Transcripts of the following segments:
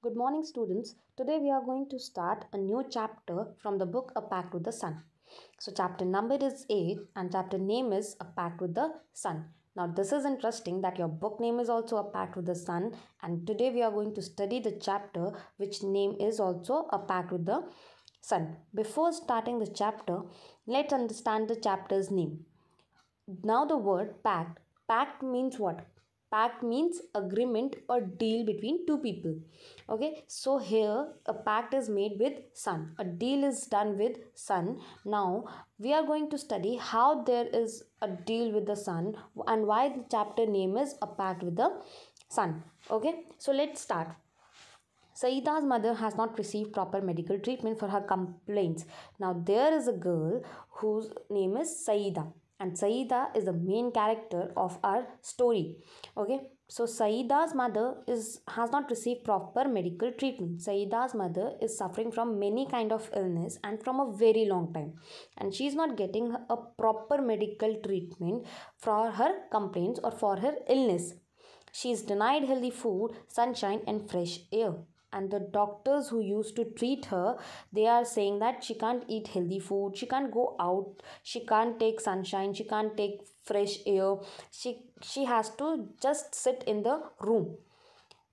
Good morning, students. Today we are going to start a new chapter from the book A Pact with the Sun. So, chapter number is 8 and chapter name is A Pact with the Sun. Now, this is interesting that your book name is also A Pact with the Sun, and today we are going to study the chapter which name is also A Pact with the Sun. Before starting the chapter, let's understand the chapter's name. Now, the word pact. Pact means what? pact means agreement or deal between two people okay so here a pact is made with sun a deal is done with sun now we are going to study how there is a deal with the sun and why the chapter name is a pact with the sun okay so let's start Saida's mother has not received proper medical treatment for her complaints. Now, there is a girl whose name is Saida and Saida is the main character of our story. Okay, so Saida's mother is has not received proper medical treatment. Saida's mother is suffering from many kind of illness and from a very long time, and she is not getting a proper medical treatment for her complaints or for her illness. She is denied healthy food, sunshine, and fresh air and the doctors who used to treat her they are saying that she can't eat healthy food she can't go out she can't take sunshine she can't take fresh air she she has to just sit in the room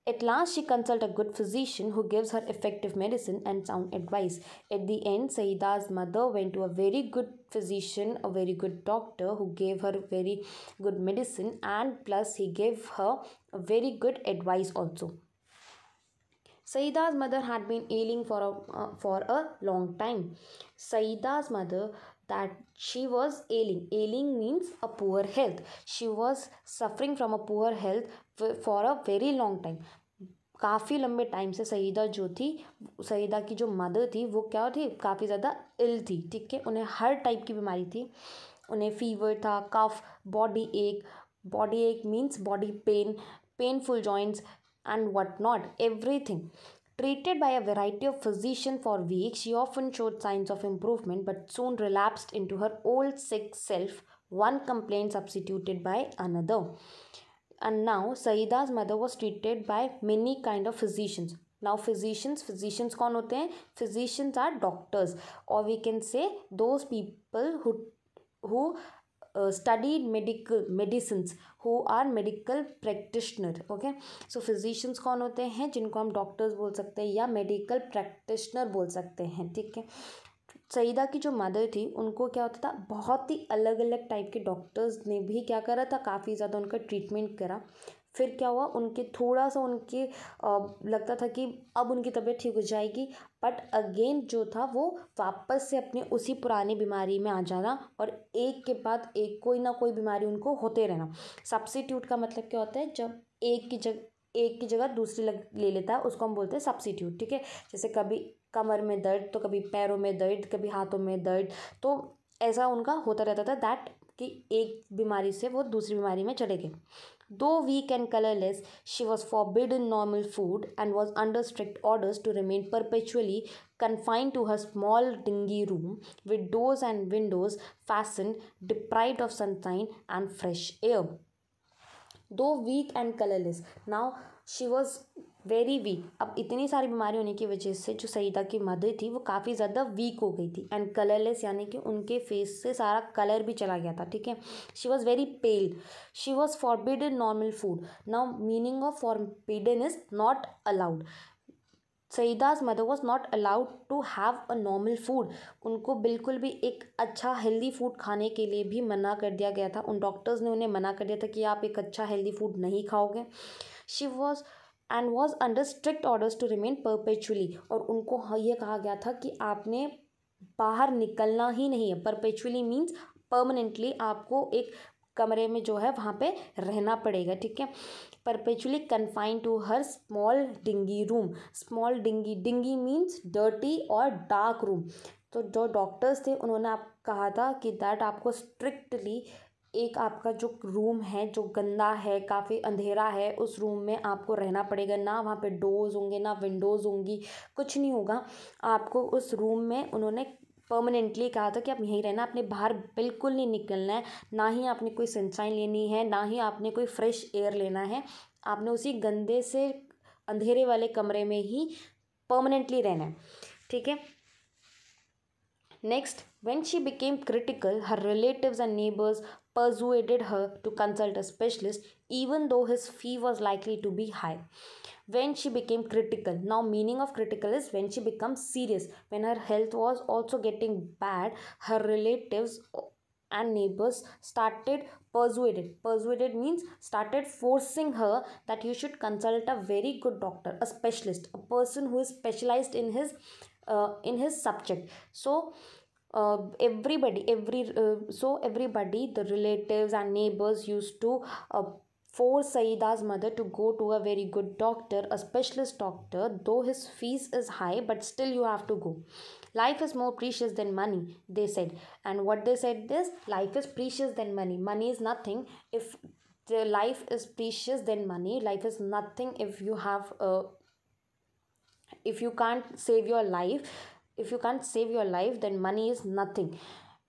at last, she consults a good physician who gives her effective medicine and sound advice. At the end, Saida's mother went to a very good physician, a very good doctor who gave her very good medicine and plus he gave her very good advice also. Saida's mother had been ailing for a, uh, for a long time. Saida's mother that she was ailing. Ailing means a poor health. She was suffering from a poor health for a very long time. काफ़ी लंबे time से सईदा जो थी सईदा की जो mother थी वो क्या थी काफ़ी ज़्यादा इल थी ठीक है उन्हें हर टाइप की बीमारी थी उन्हें फीवर था कफ बॉडी एक बॉडी एक means body pain painful joints and whatnot, everything. Treated by a variety of physicians for weeks, she often showed signs of improvement but soon relapsed into her old sick self, one complaint substituted by another. And now, Saida's mother was treated by many kind of physicians. Now, physicians, physicians कौन Physicians are doctors or we can say those people who who study medical medicine who are medical practitioner okay so physicians कौन होते हैं जिनको हम doctors बोल सकते हैं या मेडिकल प्रैक्टिशनर बोल सकते हैं ठीक है सईदा की जो मदर थी उनको क्या होता था बहुत ही अलग अलग टाइप के डॉक्टर्स ने भी क्या करा था काफ़ी ज़्यादा उनका ट्रीटमेंट करा फिर क्या हुआ उनके थोड़ा सा उनके लगता था कि अब उनकी तबीयत ठीक हो जाएगी बट अगेन जो था वो वापस से अपने उसी पुरानी बीमारी में आ जाना और एक के बाद एक कोई ना कोई बीमारी उनको होते रहना सब्सिट्यूट का मतलब क्या होता है जब एक की जगह एक की जगह दूसरी लग ले लेता है उसको हम बोलते हैं सब्सिट्यूट ठीक है जैसे कभी कमर में दर्द तो कभी पैरों में दर्द कभी हाथों में दर्द तो ऐसा उनका होता रहता था दैट कि एक बीमारी से वो दूसरी बीमारी में चले गए though weak and colourless she was forbidden normal food and was under strict orders to remain perpetually confined to her small dingy room with doors and windows fastened deprived of sunshine and fresh air though weak and colourless now she was very weak अब इतनी सारी बीमारी होने की वजह से जो सईदा की मदर थी वो काफ़ी ज़्यादा वीक हो गई थी एंड कलरलेस यानी कि उनके फेस से सारा कलर भी चला गया था ठीक है she was very pale she was forbidden normal food now meaning of forbidden is not allowed Saida's mother was not allowed to have a normal food उनको बिल्कुल भी एक अच्छा हेल्दी फूड खाने के लिए भी मना कर दिया गया था उन डॉक्टर्स ने उन्हें मना कर दिया था कि आप एक अच्छा हेल्दी फूड नहीं खाओगे she was and was under strict orders to remain perpetually और उनको हाँ, ये कहा गया था कि आपने बाहर निकलना ही नहीं है परपेचुअली मीन्स परमानेंटली आपको एक कमरे में जो है वहाँ पे रहना पड़ेगा ठीक है perpetually confined to her small dingy room small dingy dingy means dirty और डार्क रूम तो जो डॉक्टर्स थे उन्होंने आप कहा था कि दैट आपको स्ट्रिक्टली एक आपका जो रूम है जो गंदा है काफ़ी अंधेरा है उस रूम में आपको रहना पड़ेगा ना वहाँ पे डोर्स होंगे ना विंडोज़ होंगी कुछ नहीं होगा आपको उस रूम में उन्होंने परमानेंटली कहा था कि आप यहीं रहना अपने बाहर बिल्कुल नहीं निकलना है ना ही आपने कोई सनशाइन लेनी है ना ही आपने कोई फ्रेश एयर लेना है आपने उसी गंदे से अंधेरे वाले कमरे में ही परमानेंटली रहना है ठीक है next when she became critical her relative and neighbours persuaded her to consult a specialist, even though his fee was likely to be high. When she became critical, now meaning of critical is when she becomes serious, when her health was also getting bad, her relatives and neighbors started persuaded persuaded means started forcing her that you should consult a very good doctor a specialist a person who is specialized in his uh, in his subject so uh, everybody every uh, so everybody the relatives and neighbors used to uh, force Saida's mother to go to a very good doctor, a specialist doctor, though his fees is high, but still you have to go. Life is more precious than money, they said. And what they said is, life is precious than money. Money is nothing if the life is precious than money. Life is nothing if you have a uh, if you can't save your life if you can't save your life then money is nothing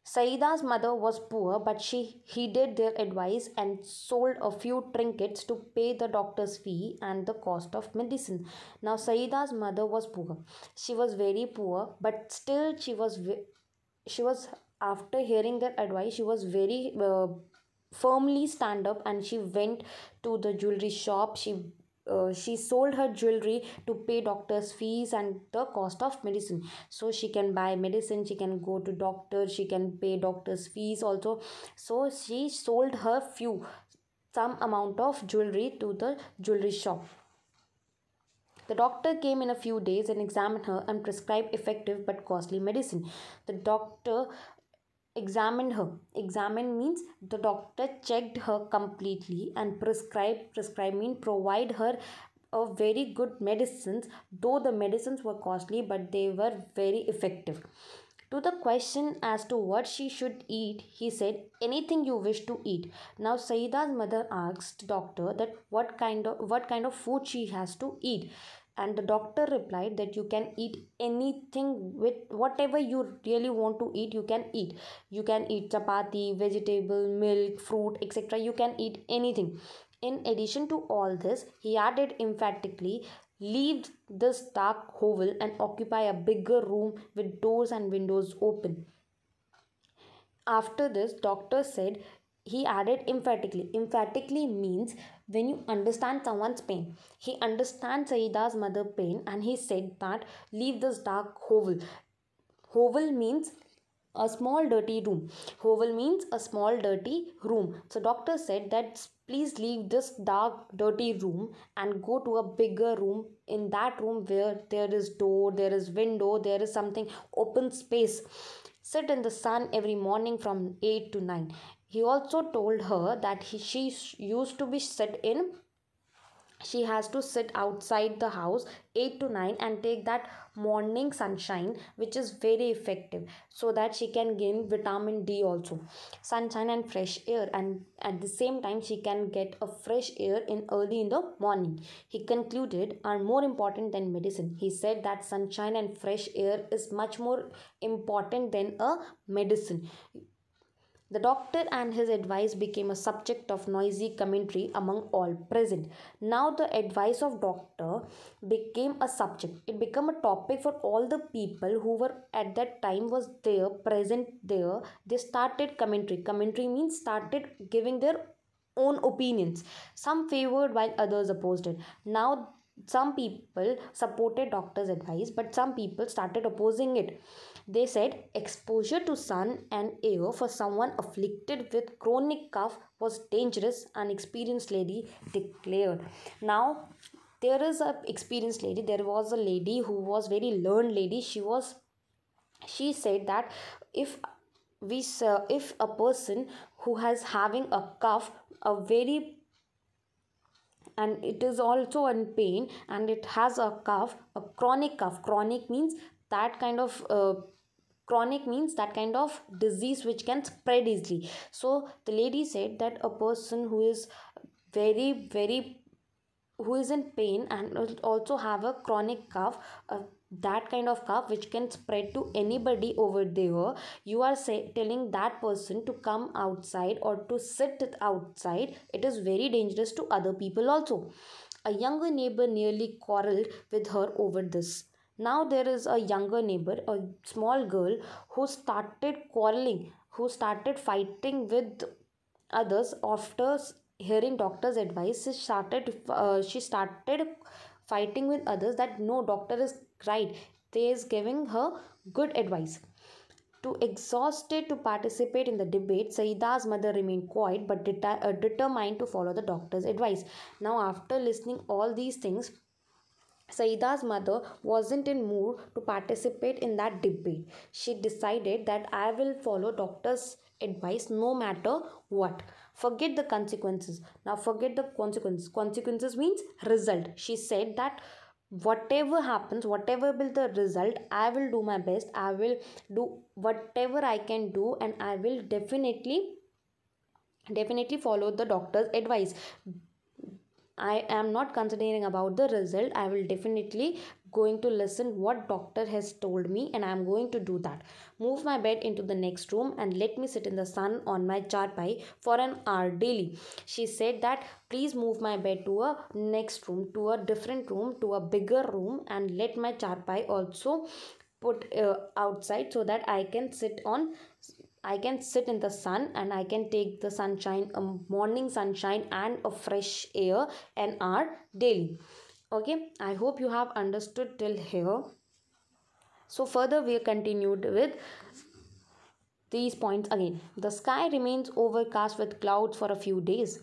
Saida's mother was poor, but she heeded their advice and sold a few trinkets to pay the doctor's fee and the cost of medicine. Now, Saida's mother was poor. She was very poor, but still she was she was after hearing their advice, she was very uh, firmly stand up and she went to the jewelry shop. She uh, she sold her jewelry to pay doctors fees and the cost of medicine so she can buy medicine she can go to doctor she can pay doctors fees also so she sold her few some amount of jewelry to the jewelry shop the doctor came in a few days and examined her and prescribed effective but costly medicine. The doctor examined her Examine means the doctor checked her completely and prescribed prescribe mean provide her a very good medicines though the medicines were costly but they were very effective to the question as to what she should eat he said anything you wish to eat now saida's mother asked doctor that what kind of what kind of food she has to eat and the doctor replied that you can eat anything with whatever you really want to eat you can eat you can eat chapati vegetable milk fruit etc you can eat anything in addition to all this he added emphatically leave this dark hovel and occupy a bigger room with doors and windows open after this doctor said he added emphatically emphatically means when you understand someone's pain he understands saida's mother pain and he said that leave this dark hovel hovel means a small dirty room hovel means a small dirty room so doctor said that please leave this dark dirty room and go to a bigger room in that room where there is door there is window there is something open space sit in the sun every morning from 8 to 9 he also told her that he, she used to be sit in she has to sit outside the house 8 to 9 and take that morning sunshine which is very effective so that she can gain vitamin d also sunshine and fresh air and at the same time she can get a fresh air in early in the morning he concluded are more important than medicine he said that sunshine and fresh air is much more important than a medicine the doctor and his advice became a subject of noisy commentary among all present. Now the advice of doctor became a subject. It became a topic for all the people who were at that time was there, present there. They started commentary. Commentary means started giving their own opinions. Some favored while others opposed it. Now some people supported doctor's advice but some people started opposing it they said exposure to sun and air for someone afflicted with chronic cough was dangerous, an experienced lady declared. Now, there is a experienced lady. There was a lady who was very learned lady. She was, she said that if we uh, if a person who has having a cough, a very and it is also in pain and it has a cough a chronic cough chronic means that kind of uh, chronic means that kind of disease which can spread easily so the lady said that a person who is very very who is in pain and also have a chronic cough uh, that kind of cough which can spread to anybody over there you are say, telling that person to come outside or to sit outside it is very dangerous to other people also a younger neighbor nearly quarreled with her over this now there is a younger neighbor, a small girl, who started quarreling, who started fighting with others after hearing doctor's advice. She started, uh, she started fighting with others that no doctor is right. They is giving her good advice. Too exhausted to participate in the debate, Saida's mother remained quiet but deter uh, determined to follow the doctor's advice. Now, after listening all these things, Saida's mother wasn't in mood to participate in that debate. She decided that I will follow doctor's advice no matter what. Forget the consequences. Now forget the consequences. Consequences means result. She said that whatever happens, whatever will the result, I will do my best. I will do whatever I can do and I will definitely definitely follow the doctor's advice i am not considering about the result i will definitely going to listen what doctor has told me and i am going to do that move my bed into the next room and let me sit in the sun on my charpai for an hour daily she said that please move my bed to a next room to a different room to a bigger room and let my charpai also put uh, outside so that i can sit on I can sit in the sun and I can take the sunshine, a morning sunshine and a fresh air and air daily. Okay, I hope you have understood till here. So further we continued with these points again. The sky remains overcast with clouds for a few days.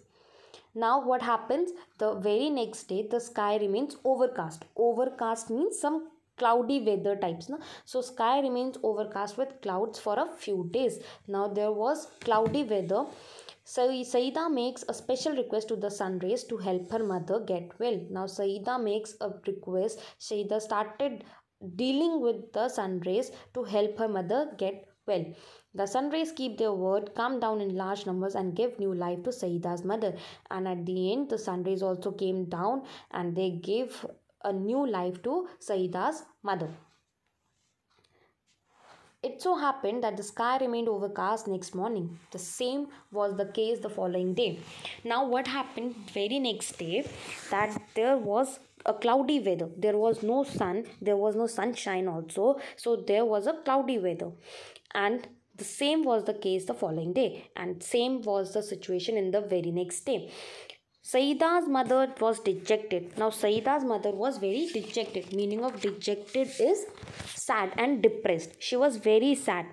Now what happens? The very next day the sky remains overcast. Overcast means some cloudy weather types na? so sky remains overcast with clouds for a few days now there was cloudy weather so saida makes a special request to the sun rays to help her mother get well now saida makes a request saida started dealing with the sun rays to help her mother get well. The sun rays keep their word, come down in large numbers, and give new life to Saida's mother. And at the end, the sun rays also came down and they gave a new life to Saida's mother. It so happened that the sky remained overcast next morning. The same was the case the following day. Now, what happened very next day that there was a cloudy weather. There was no sun, there was no sunshine also, so there was a cloudy weather. And the same was the case the following day, and same was the situation in the very next day. Saida's mother was dejected. Now Saida's mother was very dejected. Meaning of dejected is sad and depressed. She was very sad.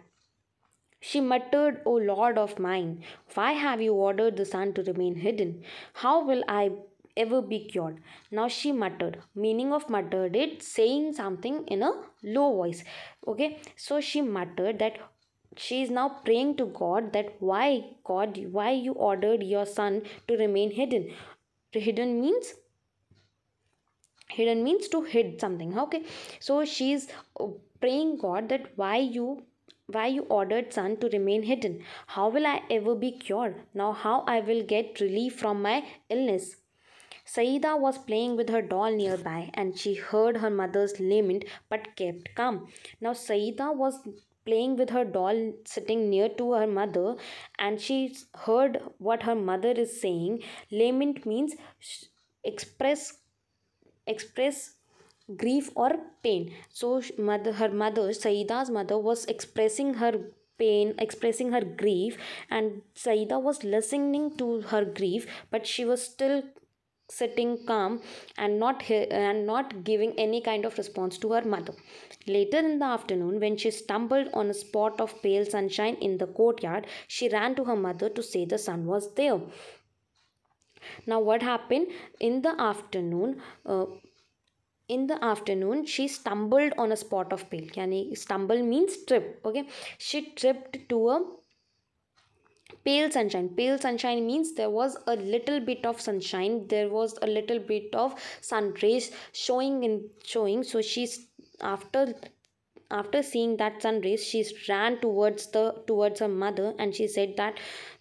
She muttered, O Lord of mine, why have you ordered the sun to remain hidden? How will I ever be cured? Now she muttered. Meaning of muttered it saying something in a low voice. Okay, so she muttered that she is now praying to god that why god why you ordered your son to remain hidden hidden means hidden means to hid something okay so she is uh, praying god that why you why you ordered son to remain hidden how will i ever be cured now how i will get relief from my illness Saida was playing with her doll nearby and she heard her mother's lament but kept calm. Now, Saida was playing with her doll sitting near to her mother and she heard what her mother is saying lament means express express grief or pain so mother her mother saida's mother was expressing her pain expressing her grief and saida was listening to her grief but she was still sitting calm and not and not giving any kind of response to her mother later in the afternoon when she stumbled on a spot of pale sunshine in the courtyard she ran to her mother to say the sun was there now what happened in the afternoon uh, in the afternoon she stumbled on a spot of pale yani stumble means trip okay she tripped to a pale sunshine pale sunshine means there was a little bit of sunshine there was a little bit of sun rays showing and showing so she's after after seeing that sun rays she ran towards the towards her mother and she said that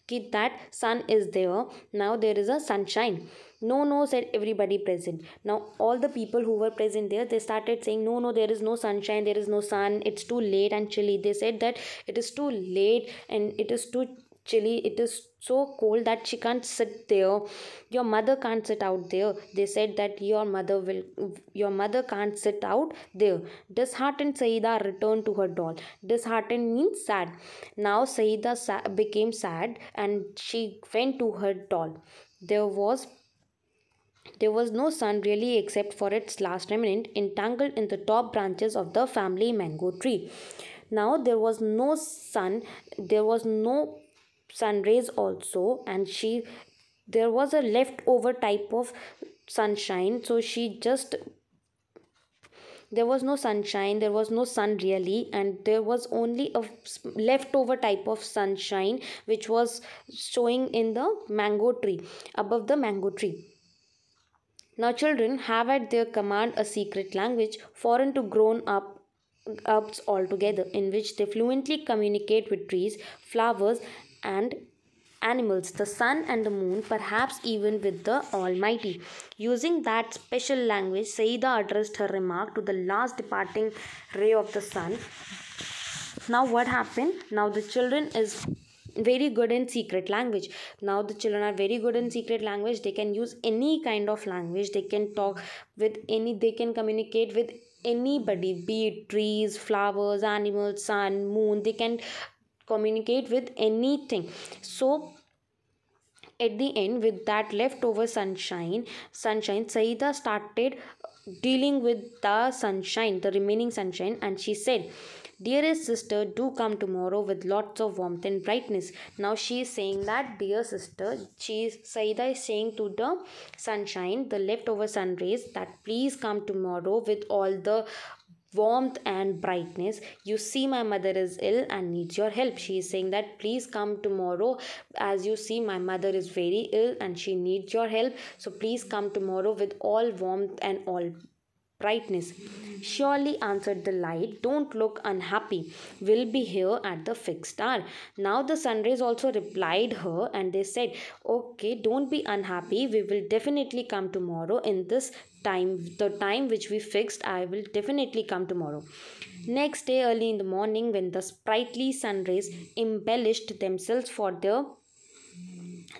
kid that sun is there now there is a sunshine no no said everybody present now all the people who were present there they started saying no no there is no sunshine there is no sun it's too late and chilly they said that it is too late and it is too Actually, it is so cold that she can't sit there. Your mother can't sit out there. They said that your mother will your mother can't sit out there. Disheartened Saida returned to her doll. Disheartened means sad. Now Saida sa- became sad and she went to her doll. There was there was no sun really except for its last remnant entangled in the top branches of the family mango tree. Now there was no sun, there was no sun rays also and she there was a leftover type of sunshine so she just there was no sunshine there was no sun really and there was only a leftover type of sunshine which was showing in the mango tree above the mango tree now children have at their command a secret language foreign to grown up ups altogether in which they fluently communicate with trees flowers and animals, the sun and the moon, perhaps even with the Almighty. Using that special language, Saida addressed her remark to the last departing ray of the sun. Now, what happened? Now, the children is very good in secret language now the children are very good in secret language they can use any kind of language they can talk with any they can communicate with anybody be it trees flowers animals sun moon they can communicate with anything so at the end with that leftover sunshine sunshine saida started dealing with the sunshine the remaining sunshine and she said dearest sister do come tomorrow with lots of warmth and brightness now she is saying that dear sister she is saida is saying to the sunshine the leftover sun rays that please come tomorrow with all the warmth and brightness you see my mother is ill and needs your help she is saying that please come tomorrow as you see my mother is very ill and she needs your help so please come tomorrow with all warmth and all brightness. Surely, answered the light, don't look unhappy. We'll be here at the fixed hour. Now the sun rays also replied her and they said, Okay, don't be unhappy. We will definitely come tomorrow in this time the time which we fixed i will definitely come tomorrow next day early in the morning when the sprightly sun rays embellished themselves for their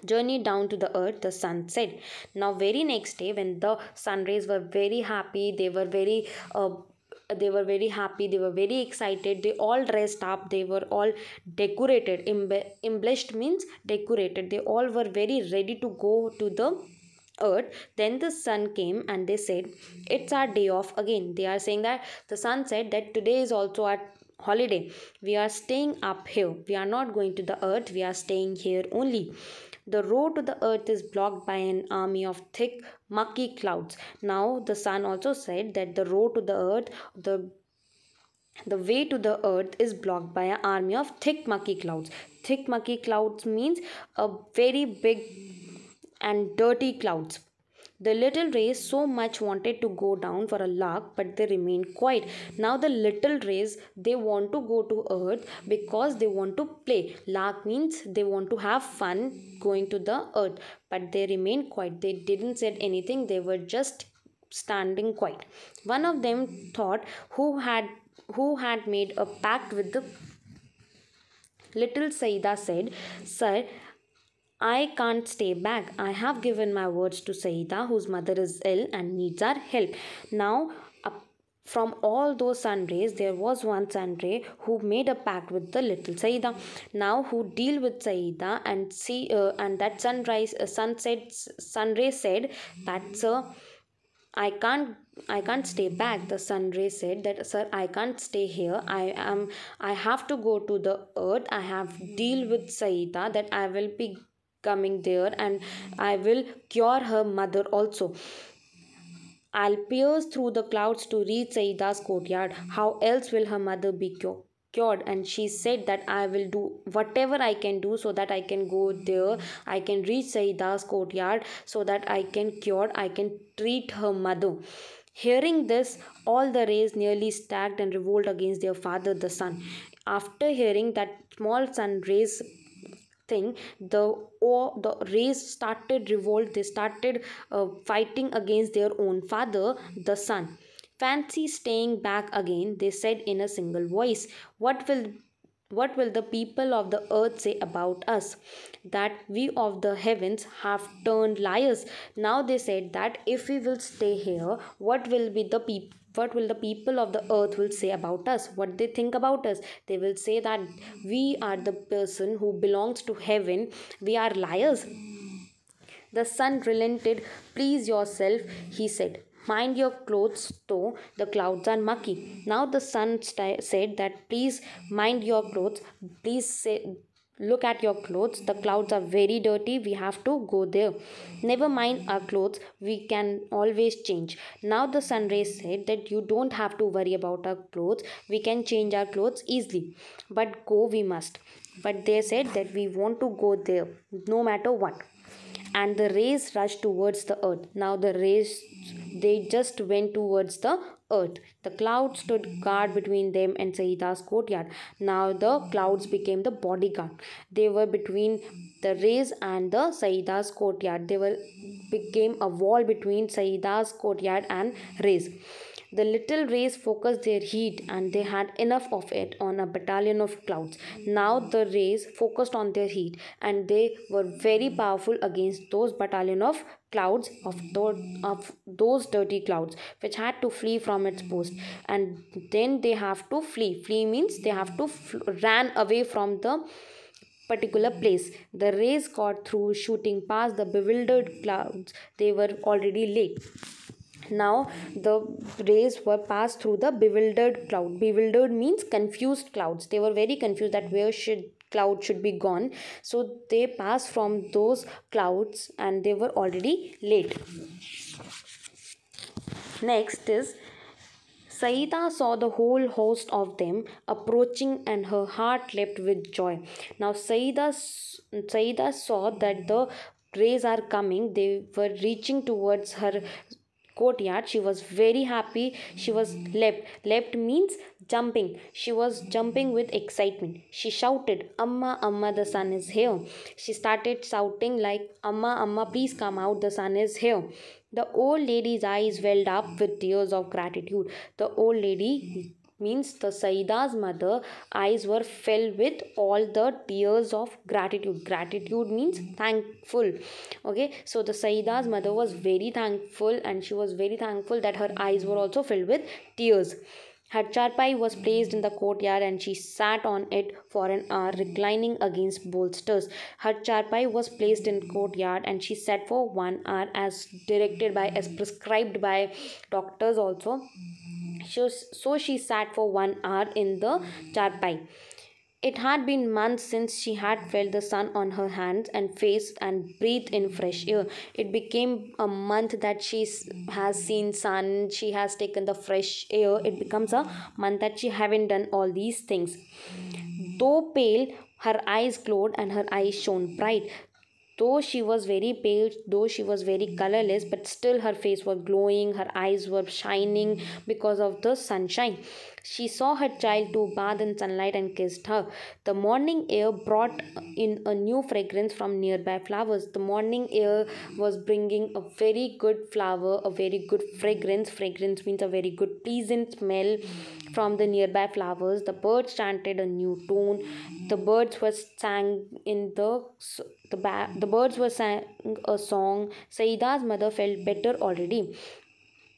journey down to the earth the sun set now very next day when the sun rays were very happy they were very uh, they were very happy they were very excited they all dressed up they were all decorated embellished means decorated they all were very ready to go to the earth then the sun came and they said it's our day off again they are saying that the sun said that today is also our holiday we are staying up here we are not going to the earth we are staying here only the road to the earth is blocked by an army of thick, mucky clouds. Now, the sun also said that the road to the earth, the the way to the earth is blocked by an army of thick mucky clouds thick mucky clouds means a very big and dirty clouds the little rays so much wanted to go down for a lark, but they remained quiet. Now the little rays they want to go to earth because they want to play. Lark means they want to have fun going to the earth, but they remained quiet. They didn't said anything. They were just standing quiet. One of them thought who had who had made a pact with the little Saida said, Sir, I can't stay back. I have given my words to Sayida, whose mother is ill and needs our help. Now, from all those sun rays there was one sun ray who made a pact with the little saida now who deal with saida and see uh, and that sunrise uh, sunset sun said that sir i can't i can't stay back the sun ray said that sir i can't stay here i am i have to go to the earth i have deal with saida that i will be coming there and I will cure her mother also. I'll pierce through the clouds to reach Saida's courtyard. How else will her mother be cured? cured and she said that i will do whatever i can do so that i can go there i can reach sahida's courtyard so that i can cure i can treat her mother hearing this all the rays nearly stacked and revolt against their father the sun after hearing that small sun rays thing the or the race started revolt they started uh, fighting against their own father the son. fancy staying back again they said in a single voice what will what will the people of the earth say about us? That we of the heavens have turned liars. Now they said that if we will stay here, what will be the people? what will the people of the earth will say about us what they think about us they will say that we are the person who belongs to heaven we are liars the sun relented please yourself he said mind your clothes though the clouds are mucky now the sun st- said that please mind your clothes please say look at your clothes the clouds are very dirty we have to go there never mind our clothes we can always change now the sun rays said that you don't have to worry about our clothes we can change our clothes easily but go we must but they said that we want to go there no matter what and the rays rushed towards the earth now the rays they just went towards the earth. The cloud stood guard between them and Sahita's courtyard. Now the clouds became the bodyguard. They were between the rays and the Sayida's courtyard. They were became a wall between Sayida's courtyard and rays. The little rays focused their heat and they had enough of it on a battalion of clouds. Now the rays focused on their heat and they were very powerful against those battalion of clouds of, th- of those dirty clouds which had to flee from its post and then they have to flee flee means they have to run ran away from the particular place. The rays got through, shooting past the bewildered clouds. They were already late. Now the rays were passed through the bewildered cloud. Bewildered means confused clouds. They were very confused that where should cloud should be gone. So they passed from those clouds and they were already late. Next is Saida saw the whole host of them approaching and her heart leapt with joy. Now Saida, Saida saw that the rays are coming they were reaching towards her courtyard she was very happy she was leapt leapt means jumping she was jumping with excitement she shouted amma amma the sun is here she started shouting like amma amma please come out the sun is here the old lady's eyes welled up with tears of gratitude the old lady means the Saida's mother eyes were filled with all the tears of gratitude gratitude means thankful okay so the Saida's mother was very thankful and she was very thankful that her eyes were also filled with tears her charpai was placed in the courtyard and she sat on it for an hour reclining against bolsters. Her charpai was placed in courtyard and she sat for one hour as directed by as prescribed by doctors also so she sat for one hour in the charpai. It had been months since she had felt the sun on her hands and face and breathed in fresh air. It became a month that she has seen sun, she has taken the fresh air. It becomes a month that she haven't done all these things. Though pale, her eyes glowed and her eyes shone bright. Though she was very pale, though she was very colorless, but still her face was glowing, her eyes were shining because of the sunshine. She saw her child too bathe in sunlight and kissed her. The morning air brought in a new fragrance from nearby flowers. The morning air was bringing a very good flower, a very good fragrance. Fragrance means a very good, pleasant smell from the nearby flowers. The birds chanted a new tune. The birds were sang in the the, ba- the birds were sang a song. Saida's mother felt better already.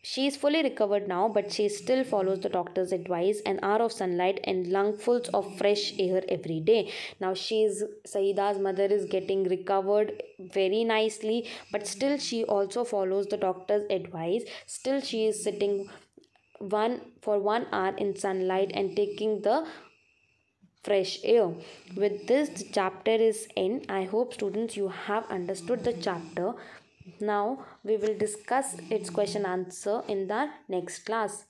She is fully recovered now, but she still follows the doctor's advice an hour of sunlight and lungfuls of fresh air every day. Now, she is Saida's mother is getting recovered very nicely, but still, she also follows the doctor's advice. Still, she is sitting one for one hour in sunlight and taking the fresh air with this chapter is end i hope students you have understood the chapter now we will discuss its question answer in the next class.